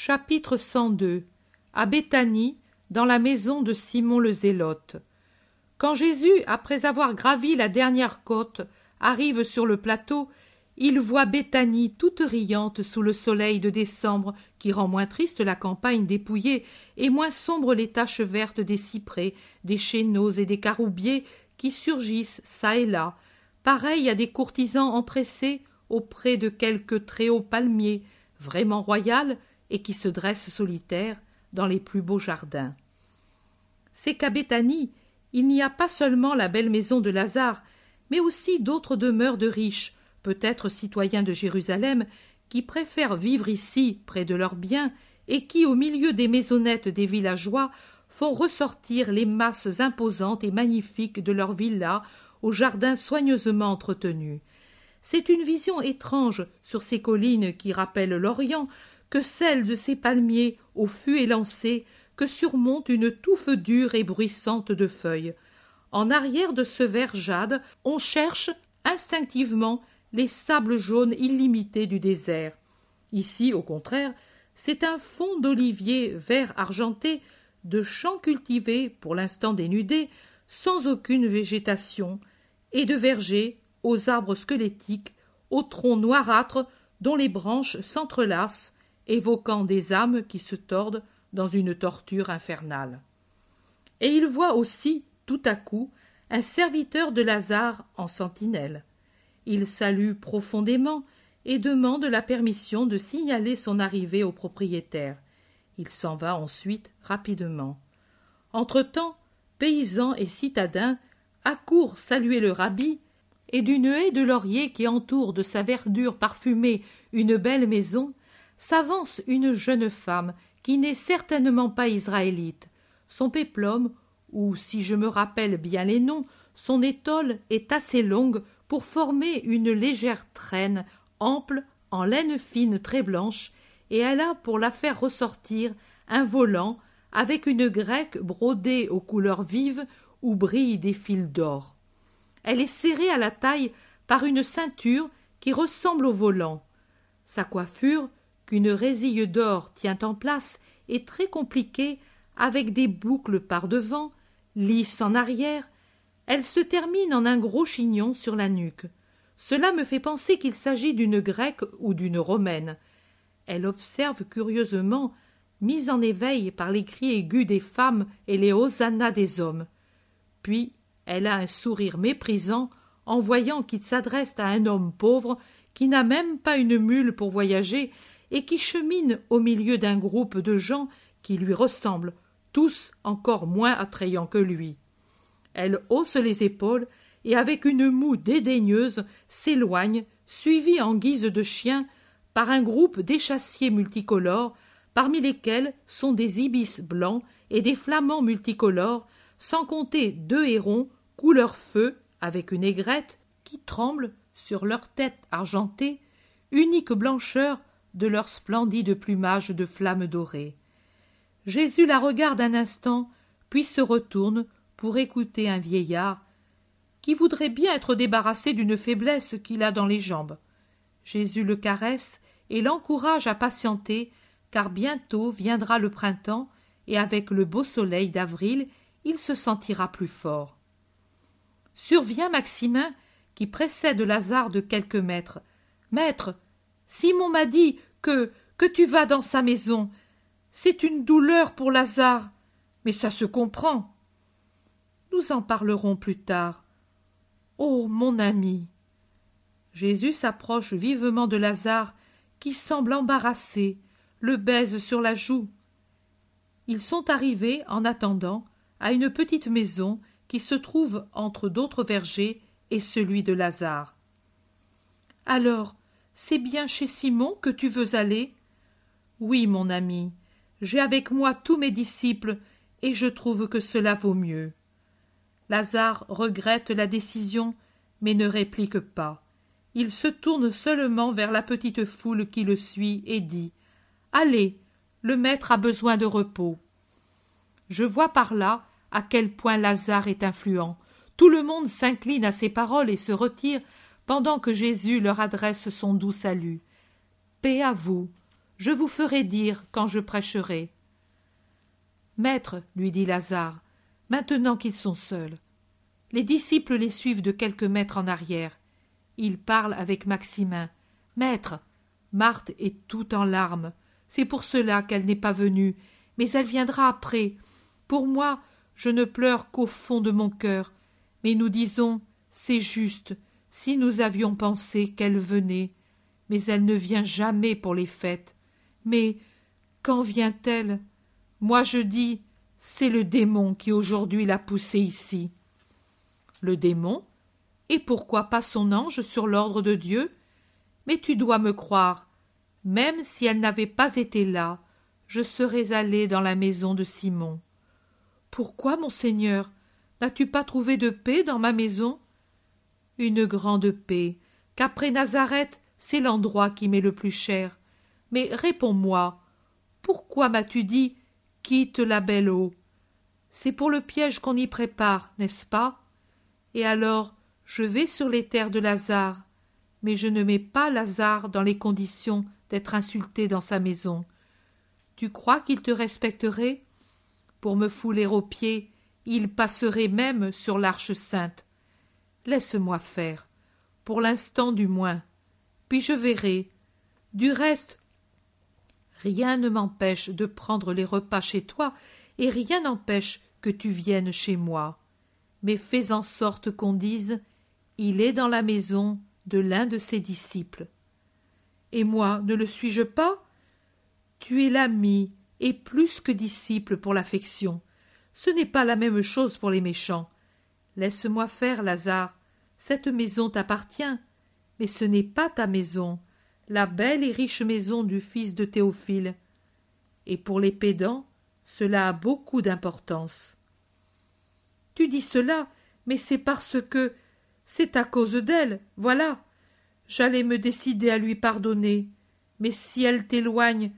Chapitre 102 À Béthanie, dans la maison de Simon le Zélote. Quand Jésus, après avoir gravi la dernière côte, arrive sur le plateau, il voit Béthanie toute riante sous le soleil de décembre qui rend moins triste la campagne dépouillée et moins sombre les taches vertes des cyprès, des chéneaux et des caroubiers qui surgissent çà et là, pareils à des courtisans empressés auprès de quelques très hauts palmiers, vraiment royal, et qui se dressent solitaires dans les plus beaux jardins. C'est qu'à Béthanie, il n'y a pas seulement la belle maison de Lazare, mais aussi d'autres demeures de riches, peut-être citoyens de Jérusalem, qui préfèrent vivre ici, près de leurs biens, et qui, au milieu des maisonnettes des villageois, font ressortir les masses imposantes et magnifiques de leurs villas aux jardins soigneusement entretenus. C'est une vision étrange sur ces collines qui rappellent l'Orient, que celle de ces palmiers au fût élancé que surmonte une touffe dure et bruissante de feuilles. En arrière de ce vert jade, on cherche instinctivement les sables jaunes illimités du désert. Ici, au contraire, c'est un fond d'oliviers vert argenté, de champs cultivés, pour l'instant dénudés, sans aucune végétation, et de vergers aux arbres squelettiques, aux troncs noirâtres dont les branches s'entrelacent, évoquant des âmes qui se tordent dans une torture infernale. Et il voit aussi, tout à coup, un serviteur de Lazare en sentinelle. Il salue profondément et demande la permission de signaler son arrivée au propriétaire. Il s'en va ensuite rapidement. Entre-temps, paysans et citadins accourent saluer le rabbi, et d'une haie de laurier qui entoure de sa verdure parfumée une belle maison, s'avance une jeune femme qui n'est certainement pas israélite. Son péplum, ou si je me rappelle bien les noms, son étole est assez longue pour former une légère traîne ample en laine fine très blanche, et elle a pour la faire ressortir un volant avec une grecque brodée aux couleurs vives où brillent des fils d'or. Elle est serrée à la taille par une ceinture qui ressemble au volant. Sa coiffure, qu'une résille d'or tient en place est très compliquée avec des boucles par devant, lisses en arrière, elle se termine en un gros chignon sur la nuque. Cela me fait penser qu'il s'agit d'une grecque ou d'une romaine. Elle observe curieusement, mise en éveil par les cris aigus des femmes et les hosannas des hommes. Puis elle a un sourire méprisant en voyant qu'il s'adresse à un homme pauvre qui n'a même pas une mule pour voyager et qui chemine au milieu d'un groupe de gens qui lui ressemblent, tous encore moins attrayants que lui. Elle hausse les épaules et avec une moue dédaigneuse s'éloigne, suivie en guise de chien par un groupe d'échassiers multicolores, parmi lesquels sont des ibis blancs et des flamands multicolores, sans compter deux hérons couleur feu avec une aigrette qui tremble sur leur tête argentée, unique blancheur de leur splendide plumage de flammes dorées. Jésus la regarde un instant, puis se retourne pour écouter un vieillard qui voudrait bien être débarrassé d'une faiblesse qu'il a dans les jambes. Jésus le caresse et l'encourage à patienter, car bientôt viendra le printemps, et avec le beau soleil d'avril, il se sentira plus fort. Survient Maximin, qui précède Lazare de quelques mètres. Maître, Simon m'a dit que tu vas dans sa maison. C'est une douleur pour Lazare, mais ça se comprend. Nous en parlerons plus tard. Oh, mon ami Jésus s'approche vivement de Lazare, qui semble embarrassé, le baise sur la joue. Ils sont arrivés, en attendant, à une petite maison qui se trouve entre d'autres vergers et celui de Lazare. Alors, c'est bien chez Simon que tu veux aller? Oui, mon ami, j'ai avec moi tous mes disciples, et je trouve que cela vaut mieux. Lazare regrette la décision, mais ne réplique pas. Il se tourne seulement vers la petite foule qui le suit et dit Allez, le maître a besoin de repos. Je vois par là à quel point Lazare est influent. Tout le monde s'incline à ses paroles et se retire pendant que Jésus leur adresse son doux salut. Paix à vous, je vous ferai dire quand je prêcherai. Maître, lui dit Lazare, maintenant qu'ils sont seuls. Les disciples les suivent de quelques mètres en arrière. Ils parlent avec Maximin. Maître, Marthe est tout en larmes. C'est pour cela qu'elle n'est pas venue, mais elle viendra après. Pour moi, je ne pleure qu'au fond de mon cœur. Mais nous disons, c'est juste, si nous avions pensé qu'elle venait, mais elle ne vient jamais pour les fêtes. Mais quand vient-elle Moi je dis, c'est le démon qui aujourd'hui l'a poussée ici. Le démon Et pourquoi pas son ange sur l'ordre de Dieu Mais tu dois me croire, même si elle n'avait pas été là, je serais allé dans la maison de Simon. Pourquoi, mon Seigneur, n'as-tu pas trouvé de paix dans ma maison une grande paix, qu'après Nazareth, c'est l'endroit qui m'est le plus cher. Mais réponds-moi, pourquoi m'as-tu dit quitte la belle eau C'est pour le piège qu'on y prépare, n'est-ce pas Et alors, je vais sur les terres de Lazare, mais je ne mets pas Lazare dans les conditions d'être insulté dans sa maison. Tu crois qu'il te respecterait Pour me fouler aux pieds, il passerait même sur l'arche sainte. Laisse-moi faire, pour l'instant du moins, puis je verrai. Du reste, rien ne m'empêche de prendre les repas chez toi, et rien n'empêche que tu viennes chez moi. Mais fais en sorte qu'on dise Il est dans la maison de l'un de ses disciples. Et moi, ne le suis-je pas Tu es l'ami et plus que disciple pour l'affection. Ce n'est pas la même chose pour les méchants. Laisse-moi faire, Lazare. Cette maison t'appartient, mais ce n'est pas ta maison, la belle et riche maison du fils de Théophile. Et pour les pédants, cela a beaucoup d'importance. Tu dis cela, mais c'est parce que c'est à cause d'elle, voilà. J'allais me décider à lui pardonner, mais si elle t'éloigne,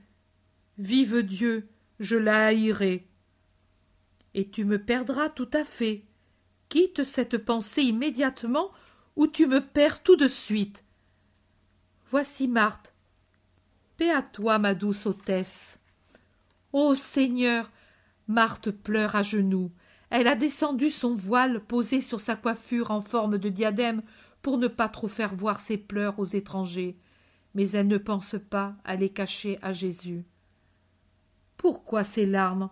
vive Dieu, je la haïrai. Et tu me perdras tout à fait quitte cette pensée immédiatement ou tu me perds tout de suite. Voici Marthe. Paix à toi, ma douce hôtesse. Ô Seigneur. Marthe pleure à genoux. Elle a descendu son voile posé sur sa coiffure en forme de diadème pour ne pas trop faire voir ses pleurs aux étrangers, mais elle ne pense pas à les cacher à Jésus. Pourquoi ces larmes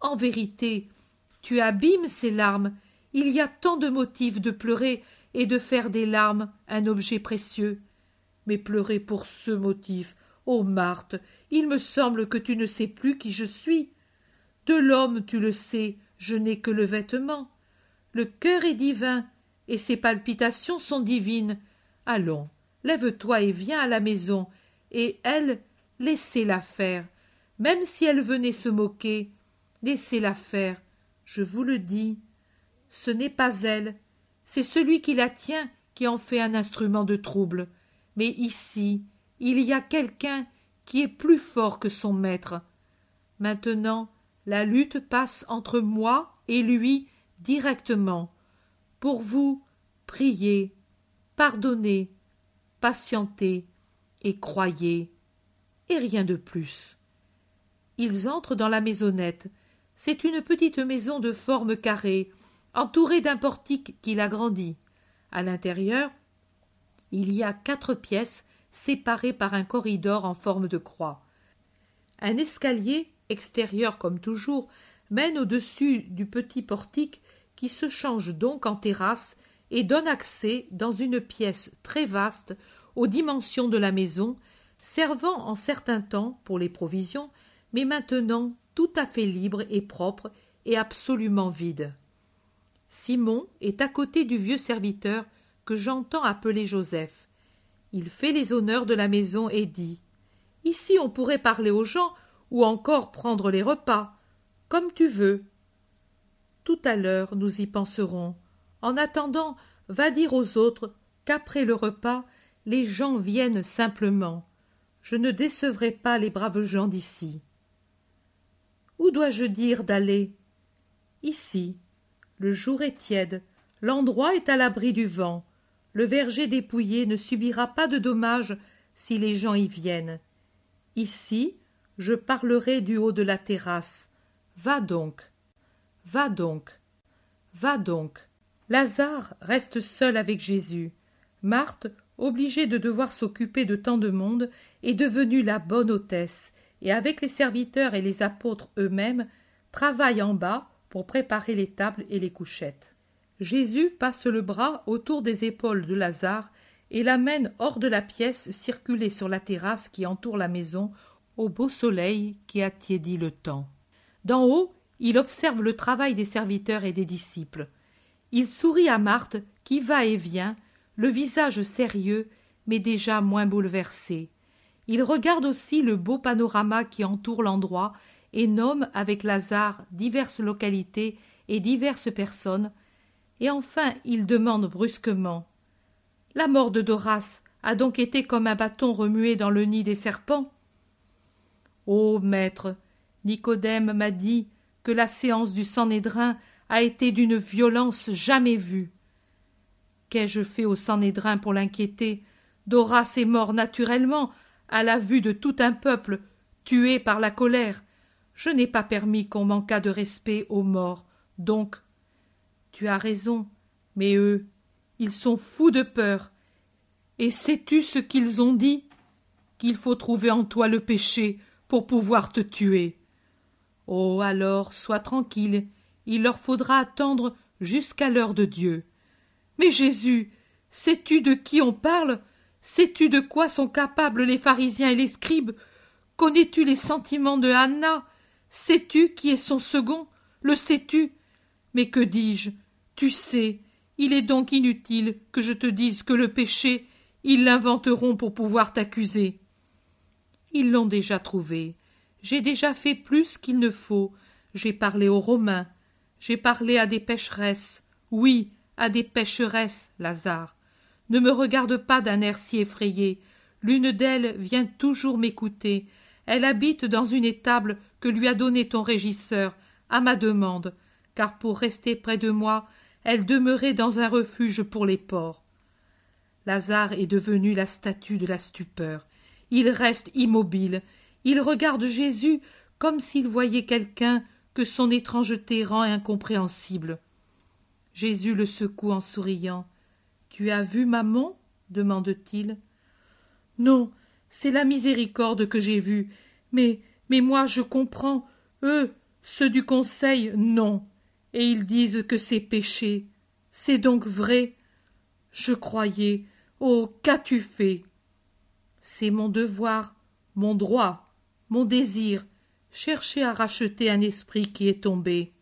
En vérité, tu abîmes ces larmes il y a tant de motifs de pleurer et de faire des larmes un objet précieux. Mais pleurer pour ce motif. Ô Marthe, il me semble que tu ne sais plus qui je suis. De l'homme, tu le sais, je n'ai que le vêtement. Le cœur est divin, et ses palpitations sont divines. Allons, lève-toi et viens à la maison, et elle, laissez-la faire. Même si elle venait se moquer, laissez-la faire, je vous le dis ce n'est pas elle, c'est celui qui la tient qui en fait un instrument de trouble. Mais ici, il y a quelqu'un qui est plus fort que son maître. Maintenant, la lutte passe entre moi et lui directement. Pour vous, priez, pardonnez, patientez et croyez, et rien de plus. Ils entrent dans la maisonnette. C'est une petite maison de forme carrée, entouré d'un portique qu'il l'agrandit. À l'intérieur, il y a quatre pièces séparées par un corridor en forme de croix. Un escalier, extérieur comme toujours, mène au-dessus du petit portique qui se change donc en terrasse et donne accès dans une pièce très vaste aux dimensions de la maison, servant en certains temps pour les provisions, mais maintenant tout à fait libre et propre et absolument vide. Simon est à côté du vieux serviteur que j'entends appeler Joseph. Il fait les honneurs de la maison et dit Ici, on pourrait parler aux gens ou encore prendre les repas, comme tu veux. Tout à l'heure, nous y penserons. En attendant, va dire aux autres qu'après le repas, les gens viennent simplement. Je ne décevrai pas les braves gens d'ici. Où dois-je dire d'aller Ici, le jour est tiède, l'endroit est à l'abri du vent. Le verger dépouillé ne subira pas de dommages si les gens y viennent. Ici, je parlerai du haut de la terrasse. Va donc, va donc, va donc. Lazare reste seul avec Jésus. Marthe, obligée de devoir s'occuper de tant de monde, est devenue la bonne hôtesse, et avec les serviteurs et les apôtres eux-mêmes, travaille en bas pour préparer les tables et les couchettes. Jésus passe le bras autour des épaules de Lazare et l'amène hors de la pièce circulée sur la terrasse qui entoure la maison au beau soleil qui attiédit le temps. D'en haut, il observe le travail des serviteurs et des disciples. Il sourit à Marthe qui va et vient, le visage sérieux mais déjà moins bouleversé. Il regarde aussi le beau panorama qui entoure l'endroit et nomme avec Lazare diverses localités et diverses personnes, et enfin il demande brusquement La mort de Doras a donc été comme un bâton remué dans le nid des serpents Ô maître, Nicodème m'a dit que la séance du sanédrin a été d'une violence jamais vue. Qu'ai-je fait au Sanédrin pour l'inquiéter Doras est mort naturellement, à la vue de tout un peuple, tué par la colère, je n'ai pas permis qu'on manquât de respect aux morts, donc. Tu as raison, mais eux, ils sont fous de peur. Et sais-tu ce qu'ils ont dit Qu'il faut trouver en toi le péché pour pouvoir te tuer. Oh, alors, sois tranquille, il leur faudra attendre jusqu'à l'heure de Dieu. Mais Jésus, sais-tu de qui on parle Sais-tu de quoi sont capables les pharisiens et les scribes Connais-tu les sentiments de Anna Sais-tu qui est son second Le sais-tu Mais que dis-je Tu sais. Il est donc inutile que je te dise que le péché, ils l'inventeront pour pouvoir t'accuser. Ils l'ont déjà trouvé. J'ai déjà fait plus qu'il ne faut. J'ai parlé aux Romains. J'ai parlé à des pécheresses. Oui, à des pécheresses, Lazare. Ne me regarde pas d'un air si effrayé. L'une d'elles vient toujours m'écouter. Elle habite dans une étable que lui a donné ton régisseur, à ma demande, car pour rester près de moi, elle demeurait dans un refuge pour les porcs. Lazare est devenu la statue de la stupeur. Il reste immobile. Il regarde Jésus comme s'il voyait quelqu'un que son étrangeté rend incompréhensible. Jésus le secoue en souriant. Tu as vu maman demande-t-il. Non, c'est la miséricorde que j'ai vue. Mais mais moi je comprends. Eux, ceux du conseil, non. Et ils disent que c'est péché. C'est donc vrai. Je croyais. Oh. Qu'as-tu fait? C'est mon devoir, mon droit, mon désir, chercher à racheter un esprit qui est tombé.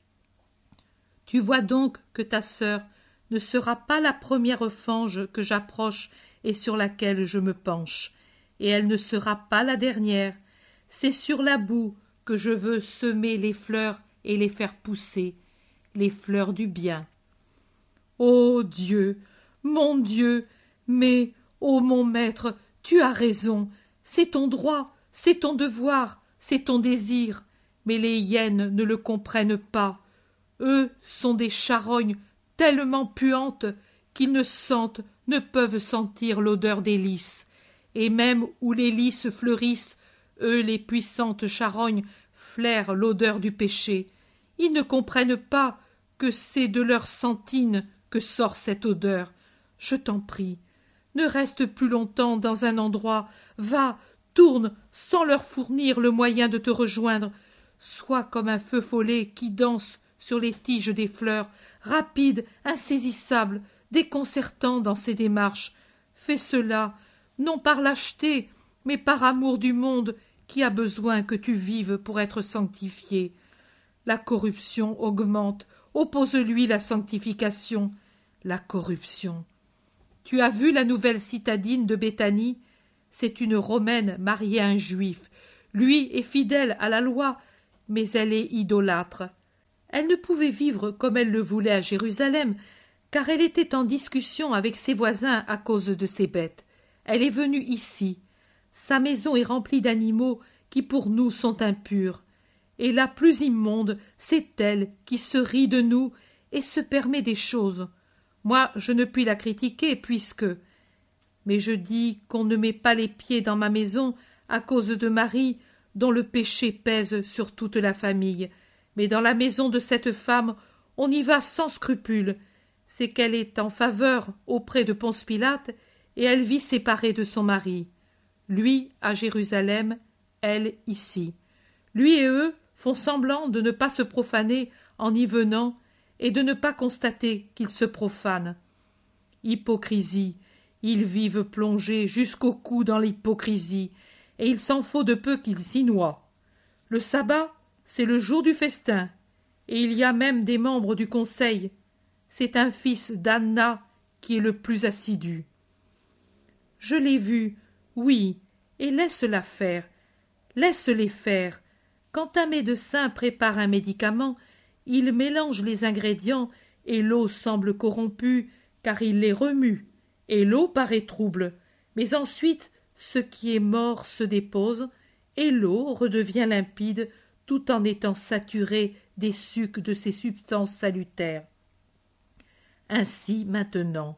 Tu vois donc que ta sœur ne sera pas la première fange que j'approche et sur laquelle je me penche, et elle ne sera pas la dernière, c'est sur la boue que je veux semer les fleurs et les faire pousser, les fleurs du bien. Ô oh Dieu, mon Dieu, mais, ô oh mon maître, tu as raison, c'est ton droit, c'est ton devoir, c'est ton désir, mais les hyènes ne le comprennent pas. Eux sont des charognes tellement puantes qu'ils ne sentent, ne peuvent sentir l'odeur des lys, et même où les lys fleurissent, eux, les puissantes charognes, flairent l'odeur du péché. Ils ne comprennent pas que c'est de leur sentine que sort cette odeur. Je t'en prie, ne reste plus longtemps dans un endroit. Va, tourne, sans leur fournir le moyen de te rejoindre. Sois comme un feu follet qui danse sur les tiges des fleurs, rapide, insaisissable, déconcertant dans ses démarches. Fais cela, non par lâcheté, mais par amour du monde qui a besoin que tu vives pour être sanctifié. La corruption augmente, oppose-lui la sanctification, la corruption. Tu as vu la nouvelle citadine de Béthanie C'est une Romaine mariée à un Juif. Lui est fidèle à la loi, mais elle est idolâtre. Elle ne pouvait vivre comme elle le voulait à Jérusalem, car elle était en discussion avec ses voisins à cause de ses bêtes. Elle est venue ici, sa maison est remplie d'animaux qui pour nous sont impurs. Et la plus immonde, c'est elle qui se rit de nous et se permet des choses. Moi, je ne puis la critiquer, puisque. Mais je dis qu'on ne met pas les pieds dans ma maison à cause de Marie, dont le péché pèse sur toute la famille. Mais dans la maison de cette femme, on y va sans scrupule. C'est qu'elle est en faveur auprès de Ponce Pilate, et elle vit séparée de son mari lui à Jérusalem, elle ici. Lui et eux font semblant de ne pas se profaner en y venant et de ne pas constater qu'ils se profanent. Hypocrisie. Ils vivent plongés jusqu'au cou dans l'hypocrisie, et il s'en faut de peu qu'ils s'y noient. Le sabbat, c'est le jour du festin, et il y a même des membres du conseil. C'est un fils d'Anna qui est le plus assidu. Je l'ai vu, oui, et laisse-la faire. Laisse-les faire. Quand un médecin prépare un médicament, il mélange les ingrédients et l'eau semble corrompue car il les remue, et l'eau paraît trouble. Mais ensuite, ce qui est mort se dépose et l'eau redevient limpide tout en étant saturée des sucs de ces substances salutaires. Ainsi maintenant,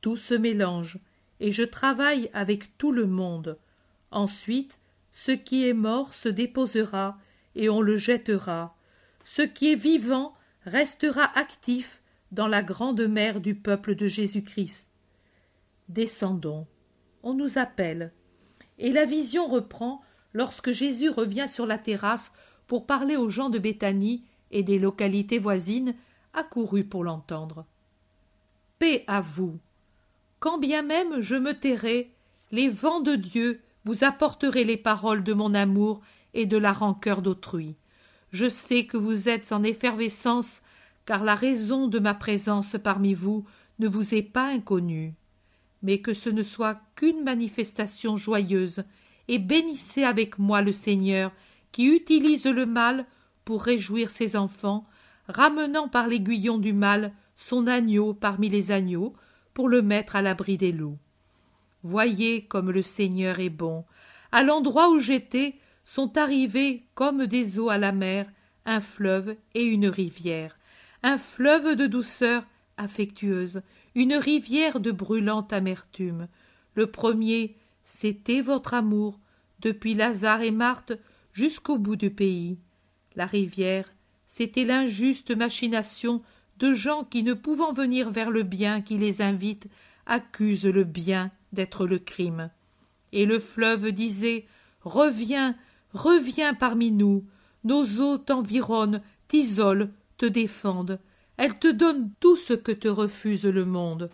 tout se mélange, et je travaille avec tout le monde. Ensuite, ce qui est mort se déposera et on le jettera. Ce qui est vivant restera actif dans la grande mer du peuple de Jésus-Christ. Descendons. On nous appelle. Et la vision reprend lorsque Jésus revient sur la terrasse pour parler aux gens de Béthanie et des localités voisines accourus pour l'entendre. Paix à vous quand bien même je me tairai, les vents de Dieu vous apporteraient les paroles de mon amour et de la rancœur d'autrui. Je sais que vous êtes en effervescence, car la raison de ma présence parmi vous ne vous est pas inconnue. Mais que ce ne soit qu'une manifestation joyeuse, et bénissez avec moi le Seigneur, qui utilise le mal pour réjouir ses enfants, ramenant par l'aiguillon du mal son agneau parmi les agneaux, pour le mettre à l'abri des loups. Voyez comme le Seigneur est bon. À l'endroit où j'étais sont arrivés comme des eaux à la mer un fleuve et une rivière, un fleuve de douceur affectueuse, une rivière de brûlante amertume. Le premier, c'était votre amour, depuis Lazare et Marthe jusqu'au bout du pays. La rivière, c'était l'injuste machination de gens qui, ne pouvant venir vers le bien qui les invite, accusent le bien d'être le crime. Et le fleuve disait Reviens, reviens parmi nous, nos eaux t'environnent, t'isolent, te défendent, elles te donnent tout ce que te refuse le monde.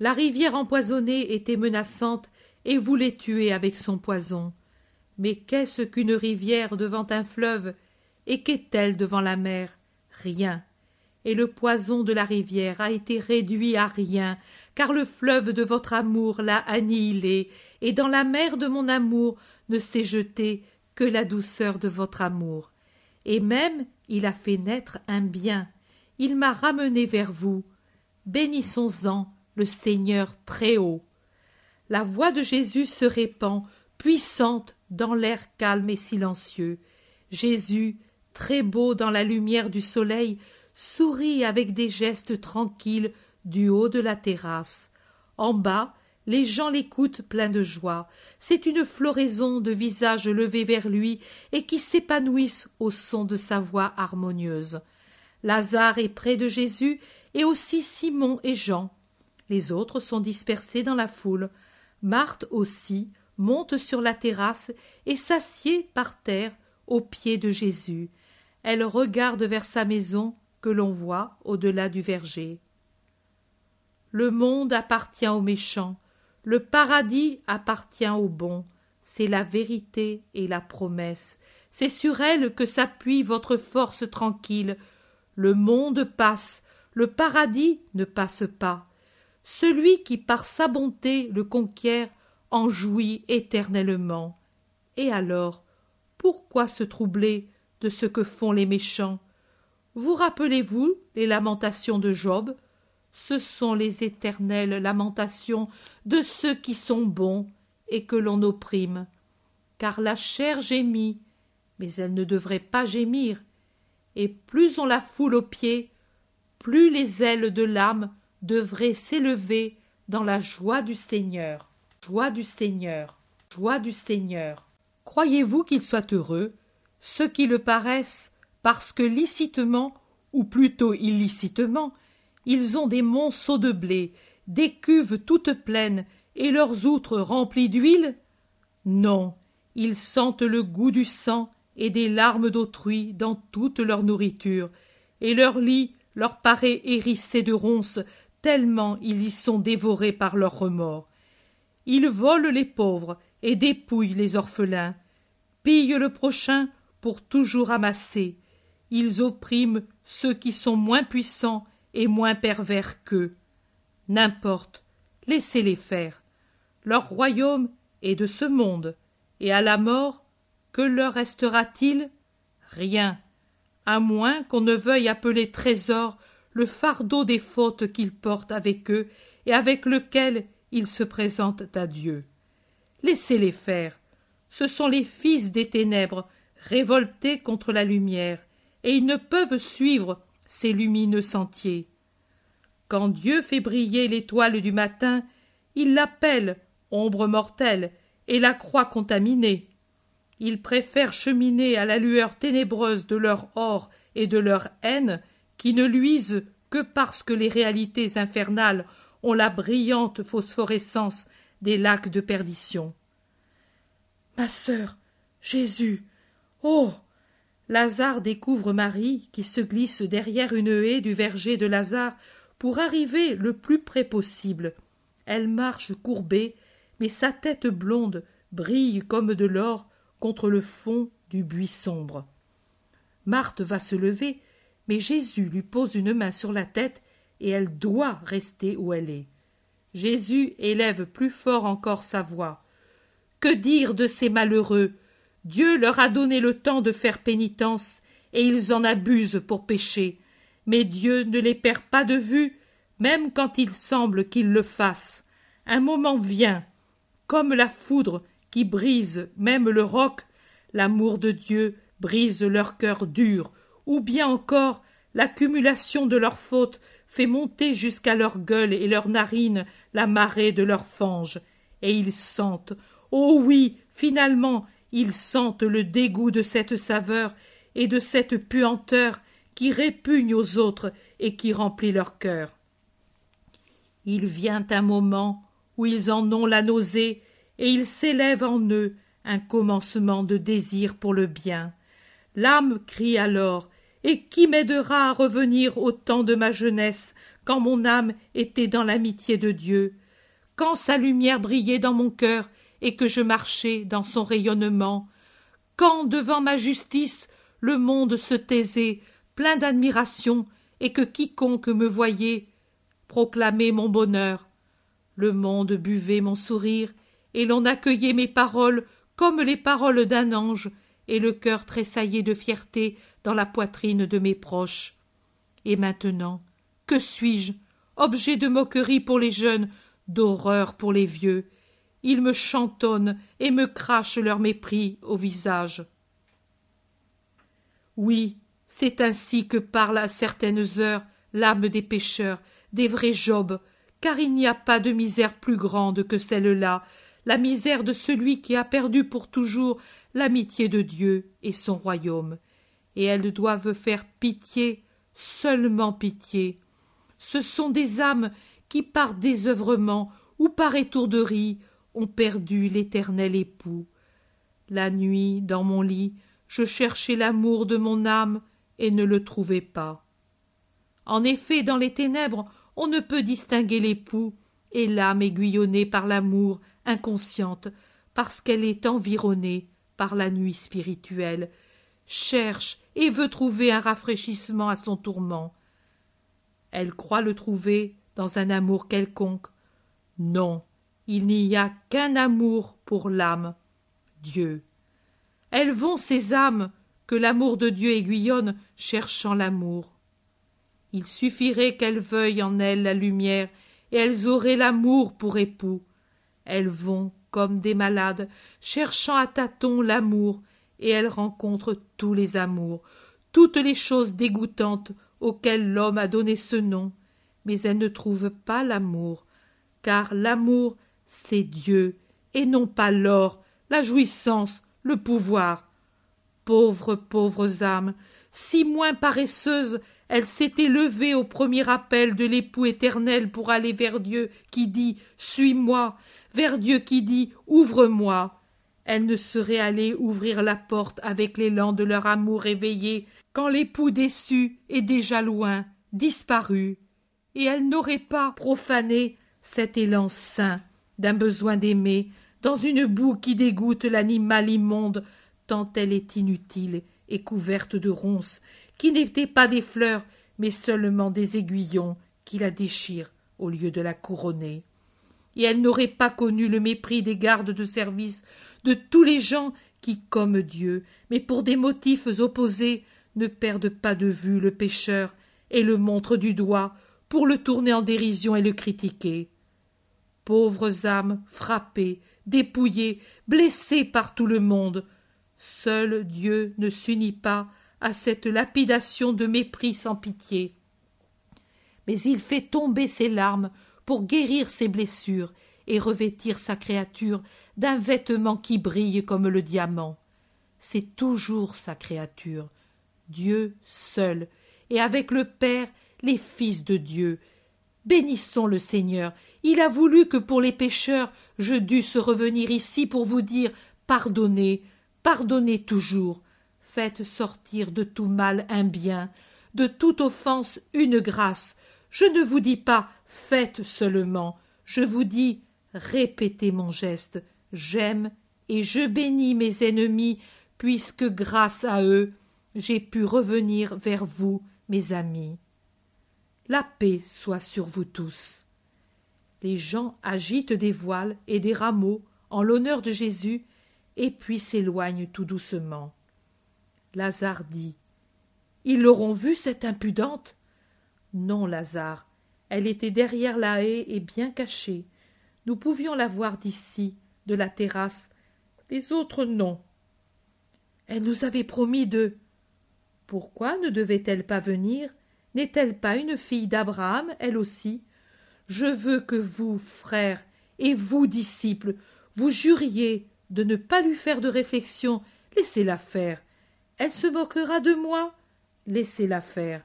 La rivière empoisonnée était menaçante et voulait tuer avec son poison. Mais qu'est-ce qu'une rivière devant un fleuve et qu'est-elle devant la mer Rien et le poison de la rivière a été réduit à rien, car le fleuve de votre amour l'a annihilé, et dans la mer de mon amour ne s'est jetée que la douceur de votre amour. Et même il a fait naître un bien, il m'a ramené vers vous. Bénissons-en le Seigneur très haut. La voix de Jésus se répand, puissante, dans l'air calme et silencieux. Jésus, très beau dans la lumière du soleil, sourit avec des gestes tranquilles du haut de la terrasse. En bas, les gens l'écoutent plein de joie. C'est une floraison de visages levés vers lui et qui s'épanouissent au son de sa voix harmonieuse. Lazare est près de Jésus et aussi Simon et Jean. Les autres sont dispersés dans la foule. Marthe aussi monte sur la terrasse et s'assied par terre aux pieds de Jésus. Elle regarde vers sa maison l'on voit au-delà du verger. Le monde appartient aux méchants, le paradis appartient aux bons, c'est la vérité et la promesse, c'est sur elle que s'appuie votre force tranquille. Le monde passe, le paradis ne passe pas. Celui qui par sa bonté le conquiert en jouit éternellement. Et alors, pourquoi se troubler de ce que font les méchants vous rappelez-vous les lamentations de Job Ce sont les éternelles lamentations de ceux qui sont bons et que l'on opprime. Car la chair gémit, mais elle ne devrait pas gémir. Et plus on la foule aux pieds, plus les ailes de l'âme devraient s'élever dans la joie du Seigneur. Joie du Seigneur. Joie du Seigneur. Croyez-vous qu'il soit heureux Ceux qui le paraissent parce que licitement, ou plutôt illicitement, ils ont des monceaux de blé, des cuves toutes pleines, et leurs outres remplies d'huile Non, ils sentent le goût du sang et des larmes d'autrui dans toute leur nourriture, et leurs lits leur paraît hérissés de ronces, tellement ils y sont dévorés par leurs remords. Ils volent les pauvres et dépouillent les orphelins, pillent le prochain pour toujours amasser, ils oppriment ceux qui sont moins puissants et moins pervers qu'eux. N'importe, laissez-les faire. Leur royaume est de ce monde, et à la mort, que leur restera-t-il Rien, à moins qu'on ne veuille appeler trésor le fardeau des fautes qu'ils portent avec eux et avec lequel ils se présentent à Dieu. Laissez-les faire. Ce sont les fils des ténèbres, révoltés contre la lumière, et ils ne peuvent suivre ces lumineux sentiers. Quand Dieu fait briller l'étoile du matin, il l'appelle ombre mortelle et la croix contaminée. Ils préfèrent cheminer à la lueur ténébreuse de leur or et de leur haine, qui ne luisent que parce que les réalités infernales ont la brillante phosphorescence des lacs de perdition. Ma sœur, Jésus, oh Lazare découvre Marie qui se glisse derrière une haie du verger de Lazare pour arriver le plus près possible. Elle marche courbée, mais sa tête blonde brille comme de l'or contre le fond du buis sombre. Marthe va se lever, mais Jésus lui pose une main sur la tête et elle doit rester où elle est. Jésus élève plus fort encore sa voix. Que dire de ces malheureux Dieu leur a donné le temps de faire pénitence, et ils en abusent pour pécher. Mais Dieu ne les perd pas de vue, même quand il semble qu'ils le fassent. Un moment vient, comme la foudre qui brise même le roc, l'amour de Dieu brise leur cœur dur, ou bien encore l'accumulation de leurs fautes fait monter jusqu'à leur gueule et leurs narines la marée de leurs fanges, et ils sentent, oh oui, finalement, ils sentent le dégoût de cette saveur et de cette puanteur qui répugne aux autres et qui remplit leur cœur. Il vient un moment où ils en ont la nausée et il s'élève en eux un commencement de désir pour le bien. L'âme crie alors Et qui m'aidera à revenir au temps de ma jeunesse, quand mon âme était dans l'amitié de Dieu Quand sa lumière brillait dans mon cœur et que je marchais dans son rayonnement, quand devant ma justice le monde se taisait, plein d'admiration, et que quiconque me voyait proclamait mon bonheur. Le monde buvait mon sourire, et l'on accueillait mes paroles comme les paroles d'un ange, et le cœur tressaillait de fierté dans la poitrine de mes proches. Et maintenant, que suis-je Objet de moquerie pour les jeunes, d'horreur pour les vieux, ils me chantonnent et me crachent leur mépris au visage. Oui, c'est ainsi que parle à certaines heures l'âme des pécheurs, des vrais Job, car il n'y a pas de misère plus grande que celle-là, la misère de celui qui a perdu pour toujours l'amitié de Dieu et son royaume. Et elles doivent faire pitié, seulement pitié. Ce sont des âmes qui, par désœuvrement ou par étourderie ont perdu l'éternel époux. La nuit, dans mon lit, je cherchais l'amour de mon âme et ne le trouvais pas. En effet, dans les ténèbres, on ne peut distinguer l'époux et l'âme aiguillonnée par l'amour, inconsciente, parce qu'elle est environnée par la nuit spirituelle, cherche et veut trouver un rafraîchissement à son tourment. Elle croit le trouver dans un amour quelconque. Non, il n'y a qu'un amour pour l'âme, Dieu. Elles vont ces âmes que l'amour de Dieu aiguillonne, cherchant l'amour. Il suffirait qu'elles veuillent en elles la lumière, et elles auraient l'amour pour époux. Elles vont comme des malades, cherchant à tâtons l'amour, et elles rencontrent tous les amours, toutes les choses dégoûtantes auxquelles l'homme a donné ce nom, mais elles ne trouvent pas l'amour, car l'amour c'est Dieu, et non pas l'or, la jouissance, le pouvoir. Pauvres, pauvres âmes, si moins paresseuses, elles s'étaient levées au premier appel de l'époux éternel pour aller vers Dieu qui dit Suis-moi, vers Dieu qui dit Ouvre-moi. Elles ne seraient allées ouvrir la porte avec l'élan de leur amour éveillé quand l'époux déçu est déjà loin, disparu, et elles n'auraient pas profané cet élan saint d'un besoin d'aimer, dans une boue qui dégoûte l'animal immonde, tant elle est inutile et couverte de ronces, qui n'étaient pas des fleurs, mais seulement des aiguillons qui la déchirent au lieu de la couronner. Et elle n'aurait pas connu le mépris des gardes de service, de tous les gens qui, comme Dieu, mais pour des motifs opposés, ne perdent pas de vue le pécheur et le montrent du doigt pour le tourner en dérision et le critiquer pauvres âmes frappées, dépouillées, blessées par tout le monde. Seul Dieu ne s'unit pas à cette lapidation de mépris sans pitié. Mais il fait tomber ses larmes pour guérir ses blessures et revêtir sa créature d'un vêtement qui brille comme le diamant. C'est toujours sa créature, Dieu seul, et avec le Père, les fils de Dieu, Bénissons le Seigneur. Il a voulu que pour les pécheurs je dusse revenir ici pour vous dire Pardonnez, pardonnez toujours. Faites sortir de tout mal un bien, de toute offense une grâce. Je ne vous dis pas faites seulement, je vous dis répétez mon geste. J'aime et je bénis mes ennemis, puisque grâce à eux j'ai pu revenir vers vous, mes amis. La paix soit sur vous tous. Les gens agitent des voiles et des rameaux en l'honneur de Jésus, et puis s'éloignent tout doucement. Lazare dit. Ils l'auront vue, cette impudente. Non, Lazare. Elle était derrière la haie et bien cachée. Nous pouvions la voir d'ici, de la terrasse. Les autres non. Elle nous avait promis de. Pourquoi ne devait elle pas venir? N'est-elle pas une fille d'Abraham, elle aussi Je veux que vous, frères, et vous, disciples, vous juriez de ne pas lui faire de réflexion. Laissez-la faire. Elle se moquera de moi. Laissez-la faire.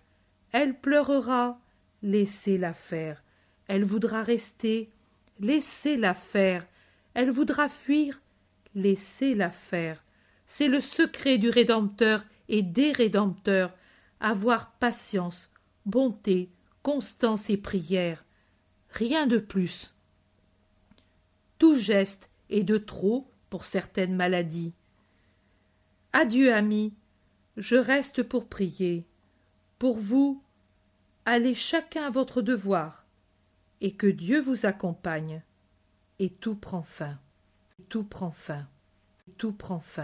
Elle pleurera. Laissez-la faire. Elle voudra rester. Laissez-la faire. Elle voudra fuir. Laissez-la faire. C'est le secret du Rédempteur et des Rédempteurs. Avoir patience bonté, constance et prière, rien de plus. Tout geste est de trop pour certaines maladies. Adieu, amis, je reste pour prier. Pour vous, allez chacun à votre devoir, et que Dieu vous accompagne. Et tout prend fin. Et tout prend fin. Et tout prend fin.